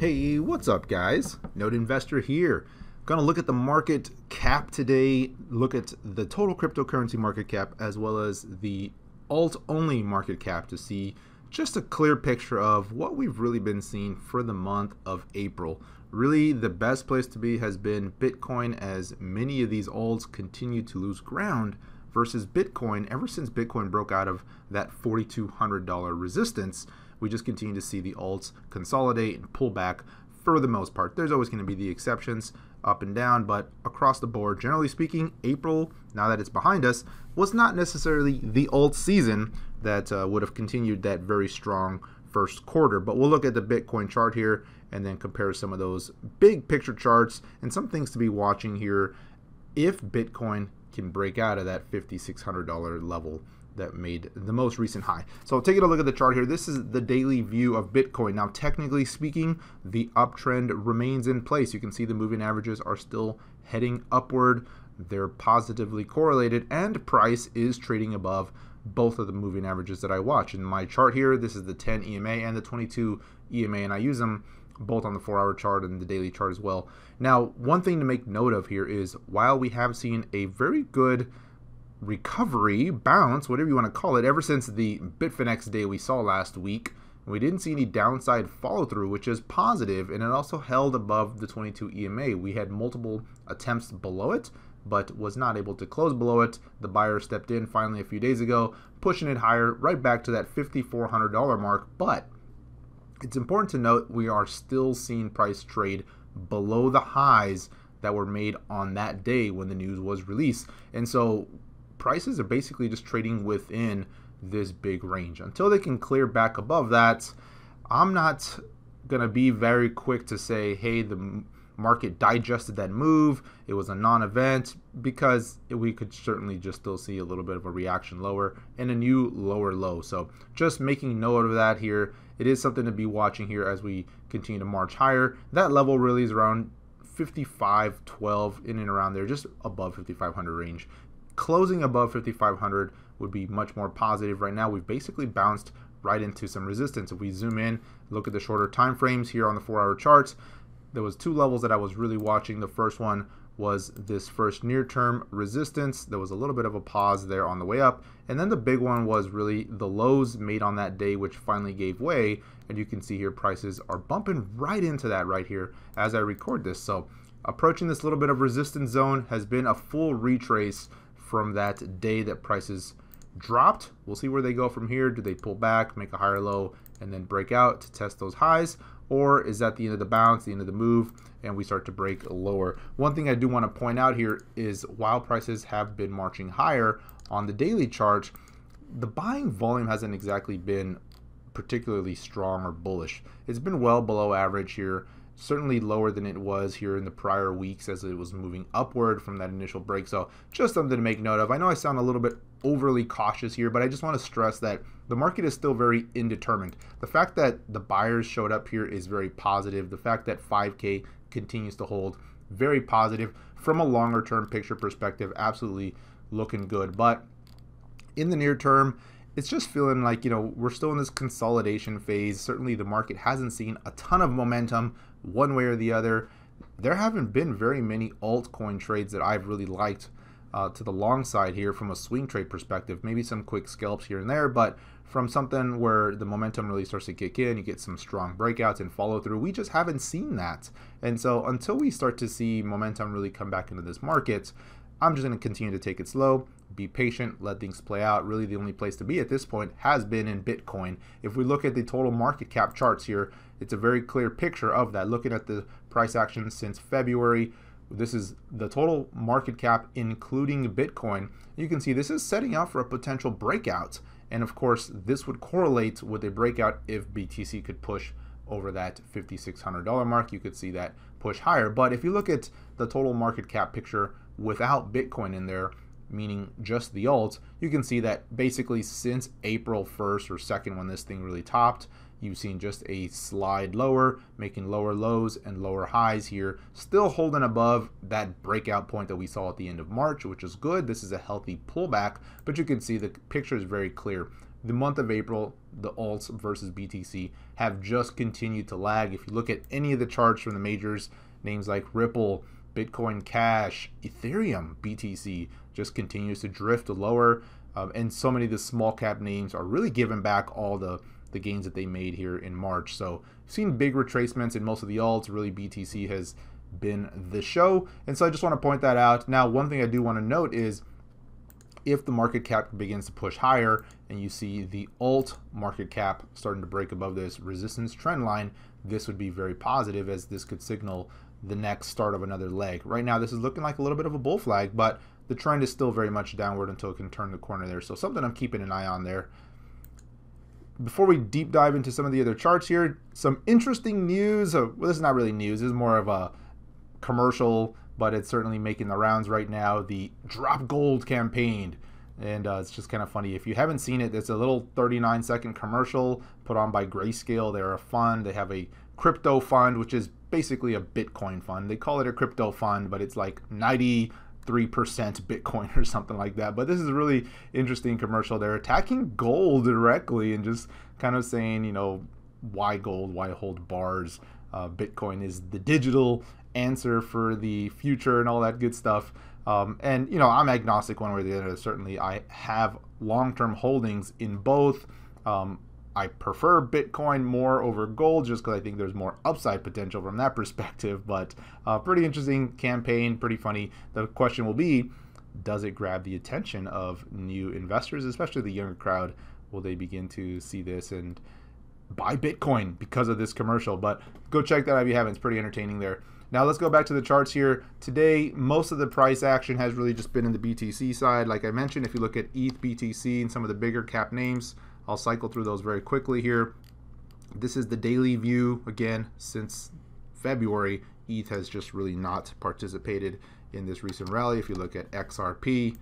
Hey, what's up guys? Note Investor here. gonna look at the market cap today, look at the total cryptocurrency market cap as well as the alt-only market cap to see just a clear picture of what we've really been seeing for the month of April. Really the best place to be has been Bitcoin as many of these alts continue to lose ground versus Bitcoin ever since Bitcoin broke out of that $4,200 resistance we just continue to see the alts consolidate and pull back for the most part. There's always going to be the exceptions up and down, but across the board, generally speaking, April, now that it's behind us, was not necessarily the alt season that uh, would have continued that very strong first quarter. But we'll look at the Bitcoin chart here and then compare some of those big picture charts and some things to be watching here if Bitcoin can break out of that $5,600 level that made the most recent high. So taking a look at the chart here, this is the daily view of Bitcoin. Now technically speaking, the uptrend remains in place. You can see the moving averages are still heading upward. They're positively correlated and price is trading above both of the moving averages that I watch. In my chart here, this is the 10 EMA and the 22 EMA and I use them both on the four hour chart and the daily chart as well. Now, one thing to make note of here is while we have seen a very good recovery, bounce, whatever you want to call it, ever since the Bitfinex day we saw last week. We didn't see any downside follow through, which is positive, and it also held above the 22 EMA. We had multiple attempts below it, but was not able to close below it. The buyer stepped in finally a few days ago, pushing it higher right back to that $5,400 mark. But it's important to note we are still seeing price trade below the highs that were made on that day when the news was released. And so prices are basically just trading within this big range. Until they can clear back above that, I'm not going to be very quick to say, hey, the market digested that move. It was a non event because we could certainly just still see a little bit of a reaction lower and a new lower low. So, just making note of that here. It is something to be watching here as we continue to march higher. That level really is around 5512 in and around there just above 5500 range closing above 5500 would be much more positive. Right now, we've basically bounced right into some resistance. If we zoom in, look at the shorter time frames here on the four hour charts, there was two levels that I was really watching. The first one was this first near term resistance. There was a little bit of a pause there on the way up. And then the big one was really the lows made on that day, which finally gave way. And you can see here prices are bumping right into that right here as I record this. So approaching this little bit of resistance zone has been a full retrace from that day that prices dropped. We'll see where they go from here. Do they pull back, make a higher low, and then break out to test those highs? Or is that the end of the bounce, the end of the move, and we start to break lower? One thing I do want to point out here is while prices have been marching higher on the daily chart, the buying volume hasn't exactly been particularly strong or bullish. It's been well below average here certainly lower than it was here in the prior weeks as it was moving upward from that initial break. So just something to make note of. I know I sound a little bit overly cautious here, but I just want to stress that the market is still very indeterminate. The fact that the buyers showed up here is very positive. The fact that 5K continues to hold, very positive. From a longer term picture perspective, absolutely looking good. But in the near term, it's just feeling like you know we're still in this consolidation phase certainly the market hasn't seen a ton of momentum one way or the other. There haven't been very many altcoin trades that I've really liked uh, to the long side here from a swing trade perspective. Maybe some quick scalps here and there, but from something where the momentum really starts to kick in, you get some strong breakouts and follow through. We just haven't seen that. And so until we start to see momentum really come back into this market, I'm just going to continue to take it slow be patient, let things play out. Really, the only place to be at this point has been in Bitcoin. If we look at the total market cap charts here, it's a very clear picture of that. Looking at the price action since February, this is the total market cap, including Bitcoin. You can see this is setting out for a potential breakout. And of course, this would correlate with a breakout if BTC could push over that $5,600 mark. You could see that push higher. But if you look at the total market cap picture without Bitcoin in there, meaning just the alts, you can see that basically since April 1st or 2nd when this thing really topped, you've seen just a slide lower, making lower lows and lower highs here, still holding above that breakout point that we saw at the end of March, which is good. This is a healthy pullback, but you can see the picture is very clear. The month of April, the alts versus BTC have just continued to lag. If you look at any of the charts from the majors, names like Ripple, Bitcoin Cash, Ethereum, BTC just continues to drift lower. Um, and so many of the small cap names are really giving back all the, the gains that they made here in March. So, seen big retracements in most of the alts. Really, BTC has been the show. And so I just want to point that out. Now, one thing I do want to note is if the market cap begins to push higher and you see the alt market cap starting to break above this resistance trend line, this would be very positive as this could signal the next start of another leg. Right now, this is looking like a little bit of a bull flag, but the trend is still very much downward until it can turn the corner there. So something I'm keeping an eye on there. Before we deep dive into some of the other charts here, some interesting news. Uh, well, this is not really news. This is more of a commercial, but it's certainly making the rounds right now. The Drop Gold campaign and uh, it's just kind of funny. If you haven't seen it, it's a little 39 second commercial put on by Grayscale. They're a fund. They have a crypto fund, which is basically a Bitcoin fund. They call it a crypto fund, but it's like 93% Bitcoin or something like that. But this is a really interesting commercial. They're attacking gold directly and just kind of saying, you know, why gold? Why hold bars? Uh, Bitcoin is the digital answer for the future and all that good stuff. Um, and you know, I'm agnostic one way or the other. Certainly, I have long-term holdings in both. Um, I prefer Bitcoin more over gold just because I think there's more upside potential from that perspective. But uh, pretty interesting campaign, pretty funny. The question will be, does it grab the attention of new investors, especially the younger crowd? Will they begin to see this and buy Bitcoin because of this commercial? But go check that out if you haven't. It's pretty entertaining there. Now let's go back to the charts here. Today, most of the price action has really just been in the BTC side. Like I mentioned, if you look at ETH, BTC, and some of the bigger cap names, I'll cycle through those very quickly here. This is the daily view. Again, since February, ETH has just really not participated in this recent rally. If you look at XRP,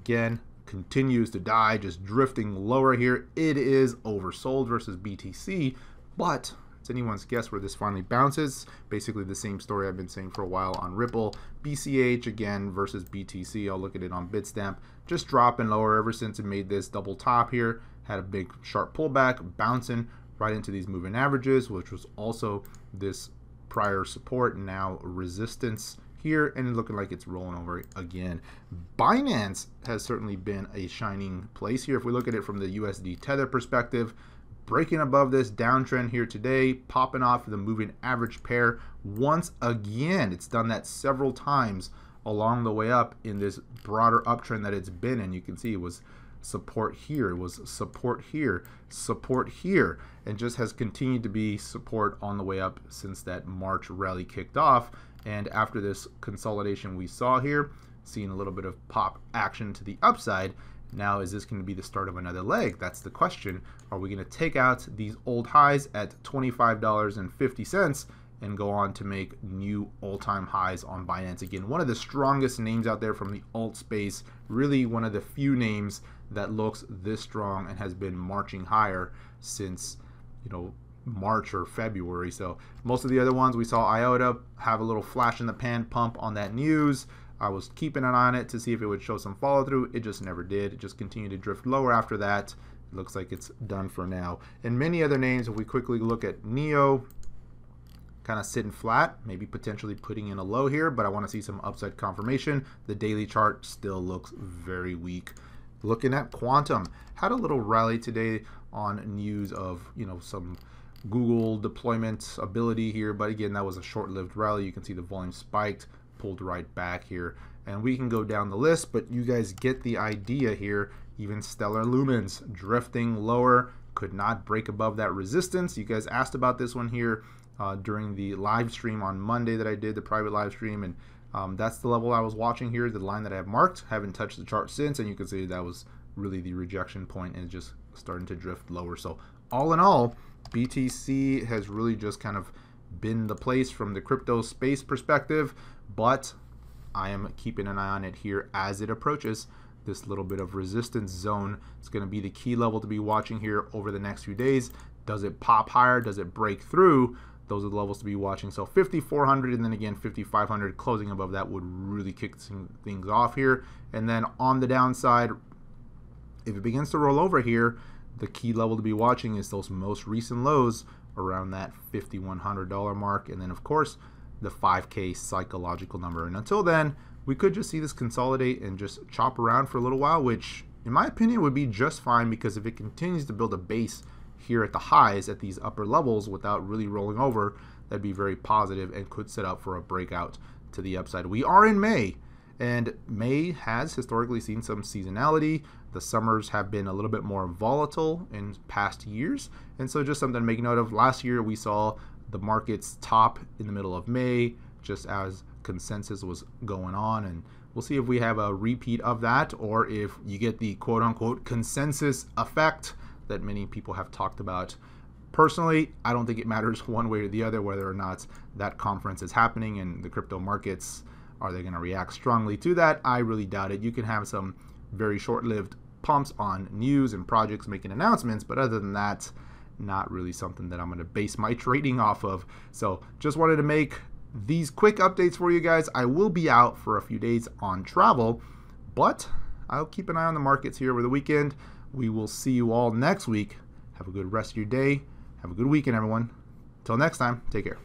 again, continues to die, just drifting lower here. It is oversold versus BTC, but it's anyone's guess where this finally bounces. Basically the same story I've been saying for a while on Ripple. BCH again versus BTC. I'll look at it on Bitstamp. Just dropping lower ever since it made this double top here. Had a big sharp pullback, bouncing right into these moving averages, which was also this prior support, now resistance here and looking like it's rolling over again. Binance has certainly been a shining place here. If we look at it from the USD Tether perspective, breaking above this downtrend here today, popping off the moving average pair once again. It's done that several times along the way up in this broader uptrend that it's been in. You can see it was support here, it was support here, support here, and just has continued to be support on the way up since that March rally kicked off. And after this consolidation we saw here, seeing a little bit of pop action to the upside, now, is this going to be the start of another leg? That's the question. Are we going to take out these old highs at $25.50 and go on to make new all-time highs on Binance again? One of the strongest names out there from the alt space, really one of the few names that looks this strong and has been marching higher since, you know, March or February. So most of the other ones we saw IOTA have a little flash in the pan pump on that news. I was keeping an eye on it to see if it would show some follow through. It just never did. It just continued to drift lower after that. It looks like it's done for now. And many other names, if we quickly look at NEO, kind of sitting flat, maybe potentially putting in a low here, but I want to see some upside confirmation. The daily chart still looks very weak. Looking at Quantum, had a little rally today on news of, you know, some Google deployment ability here, but again, that was a short-lived rally. You can see the volume spiked, pulled right back here. And we can go down the list, but you guys get the idea here. Even Stellar Lumens drifting lower, could not break above that resistance. You guys asked about this one here uh, during the live stream on Monday that I did, the private live stream, and um, that's the level I was watching here, the line that I have marked. Haven't touched the chart since, and you can see that was really the rejection point and just starting to drift lower. So all in all, BTC has really just kind of been the place from the crypto space perspective, but I am keeping an eye on it here as it approaches this little bit of resistance zone. It's going to be the key level to be watching here over the next few days. Does it pop higher? Does it break through? Those are the levels to be watching. So 5,400 and then again 5,500 closing above that would really kick things off here. And then on the downside, if it begins to roll over here, the key level to be watching is those most recent lows around that $5,100 mark. And then, of course, the 5K psychological number. And until then, we could just see this consolidate and just chop around for a little while, which in my opinion would be just fine because if it continues to build a base here at the highs at these upper levels without really rolling over, that'd be very positive and could set up for a breakout to the upside. We are in May. And May has historically seen some seasonality. The summers have been a little bit more volatile in past years. And so, just something to make note of last year, we saw the markets top in the middle of May, just as consensus was going on. And we'll see if we have a repeat of that or if you get the quote unquote consensus effect that many people have talked about. Personally, I don't think it matters one way or the other whether or not that conference is happening and the crypto markets are they going to react strongly to that? I really doubt it. You can have some very short lived pumps on news and projects making announcements, but other than that, not really something that I'm going to base my trading off of. So just wanted to make these quick updates for you guys. I will be out for a few days on travel, but I'll keep an eye on the markets here over the weekend. We will see you all next week. Have a good rest of your day. Have a good weekend, everyone. Till next time, take care.